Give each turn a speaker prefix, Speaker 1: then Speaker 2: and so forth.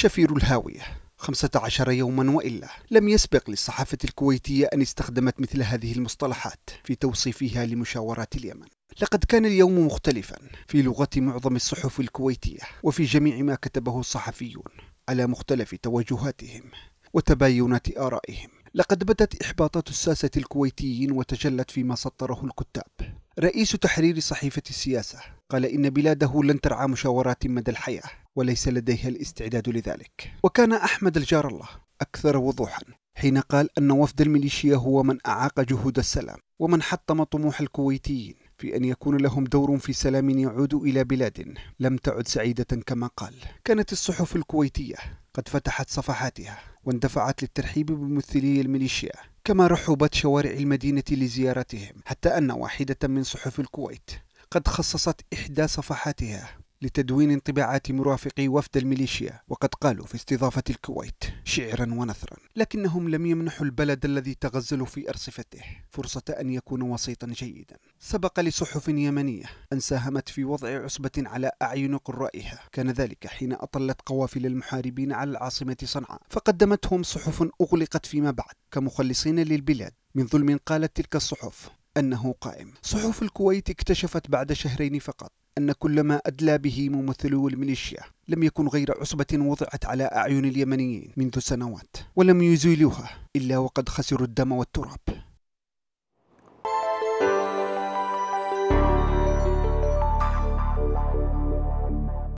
Speaker 1: شفير الهاوية 15 يوما وإلا لم يسبق للصحافة الكويتية أن استخدمت مثل هذه المصطلحات في توصيفها لمشاورات اليمن لقد كان اليوم مختلفا في لغة معظم الصحف الكويتية وفي جميع ما كتبه الصحفيون على مختلف توجهاتهم وتباينات آرائهم لقد بدت إحباطات الساسة الكويتيين وتجلت فيما سطره الكتاب رئيس تحرير صحيفة السياسة قال إن بلاده لن ترعى مشاورات مدى الحياة وليس لديها الاستعداد لذلك وكان أحمد الجار الله أكثر وضوحا حين قال أن وفد الميليشيا هو من أعاق جهود السلام ومن حطم طموح الكويتيين في أن يكون لهم دور في سلام يعود إلى بلاد لم تعد سعيدة كما قال كانت الصحف الكويتية قد فتحت صفحاتها واندفعت للترحيب بممثلي الميليشيا كما رحبت شوارع المدينة لزيارتهم حتى أن واحدة من صحف الكويت قد خصصت إحدى صفحاتها لتدوين انطباعات مرافقي وفد الميليشيا وقد قالوا في استضافة الكويت شعرا ونثرا لكنهم لم يمنحوا البلد الذي تغزلوا في أرصفته فرصة أن يكون وسيطا جيدا سبق لصحف يمنية أن ساهمت في وضع عصبة على أعين قرائها كان ذلك حين أطلت قوافل المحاربين على العاصمة صنعاء فقدمتهم صحف أغلقت فيما بعد كمخلصين للبلاد من ظلم قالت تلك الصحف أنه قائم صحف الكويت اكتشفت بعد شهرين فقط أن كل ما أدلى به ممثلو الميليشيا لم يكن غير عصبة وضعت على أعين اليمنيين منذ سنوات ولم يزيلوها إلا وقد خسروا الدم والتراب